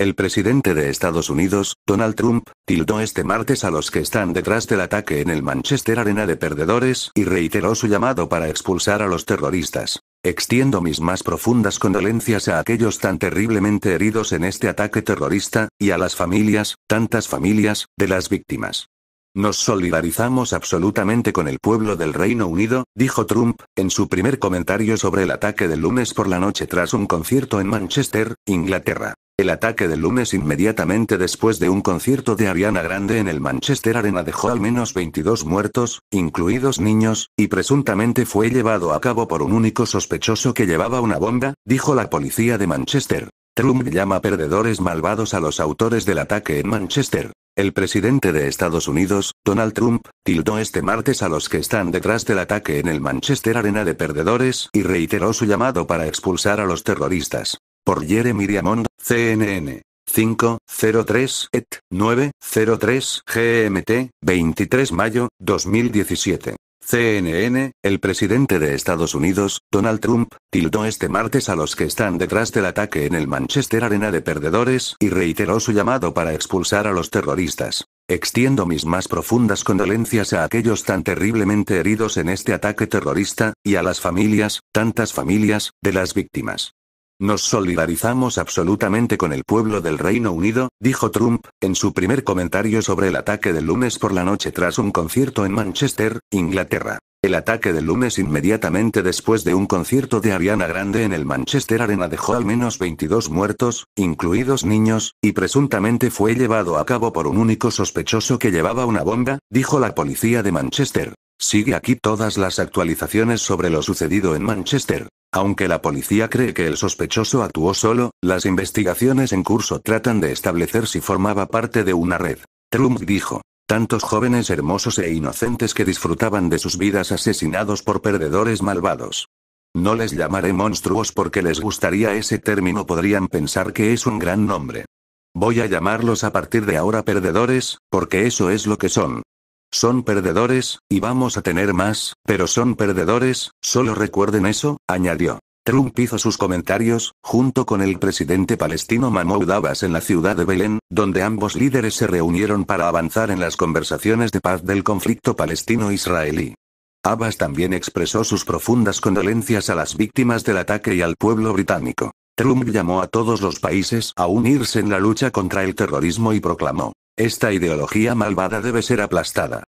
El presidente de Estados Unidos, Donald Trump, tildó este martes a los que están detrás del ataque en el Manchester Arena de perdedores y reiteró su llamado para expulsar a los terroristas. Extiendo mis más profundas condolencias a aquellos tan terriblemente heridos en este ataque terrorista, y a las familias, tantas familias, de las víctimas. Nos solidarizamos absolutamente con el pueblo del Reino Unido, dijo Trump, en su primer comentario sobre el ataque del lunes por la noche tras un concierto en Manchester, Inglaterra. El ataque del lunes inmediatamente después de un concierto de Ariana Grande en el Manchester Arena dejó al menos 22 muertos, incluidos niños, y presuntamente fue llevado a cabo por un único sospechoso que llevaba una bomba, dijo la policía de Manchester. Trump llama perdedores malvados a los autores del ataque en Manchester. El presidente de Estados Unidos, Donald Trump, tildó este martes a los que están detrás del ataque en el Manchester Arena de perdedores y reiteró su llamado para expulsar a los terroristas. Por Jeremy Diamond, CNN. 503 ET 903 GMT 23 mayo 2017. CNN, el presidente de Estados Unidos, Donald Trump, tildó este martes a los que están detrás del ataque en el Manchester Arena de perdedores y reiteró su llamado para expulsar a los terroristas. Extiendo mis más profundas condolencias a aquellos tan terriblemente heridos en este ataque terrorista, y a las familias, tantas familias, de las víctimas. Nos solidarizamos absolutamente con el pueblo del Reino Unido, dijo Trump, en su primer comentario sobre el ataque del lunes por la noche tras un concierto en Manchester, Inglaterra. El ataque del lunes inmediatamente después de un concierto de Ariana Grande en el Manchester Arena dejó al menos 22 muertos, incluidos niños, y presuntamente fue llevado a cabo por un único sospechoso que llevaba una bomba, dijo la policía de Manchester. Sigue aquí todas las actualizaciones sobre lo sucedido en Manchester. Aunque la policía cree que el sospechoso actuó solo, las investigaciones en curso tratan de establecer si formaba parte de una red. Trump dijo. Tantos jóvenes hermosos e inocentes que disfrutaban de sus vidas asesinados por perdedores malvados. No les llamaré monstruos porque les gustaría ese término, podrían pensar que es un gran nombre. Voy a llamarlos a partir de ahora perdedores, porque eso es lo que son. Son perdedores, y vamos a tener más, pero son perdedores, solo recuerden eso, añadió. Trump hizo sus comentarios, junto con el presidente palestino Mahmoud Abbas en la ciudad de Belén, donde ambos líderes se reunieron para avanzar en las conversaciones de paz del conflicto palestino-israelí. Abbas también expresó sus profundas condolencias a las víctimas del ataque y al pueblo británico. Trump llamó a todos los países a unirse en la lucha contra el terrorismo y proclamó, esta ideología malvada debe ser aplastada.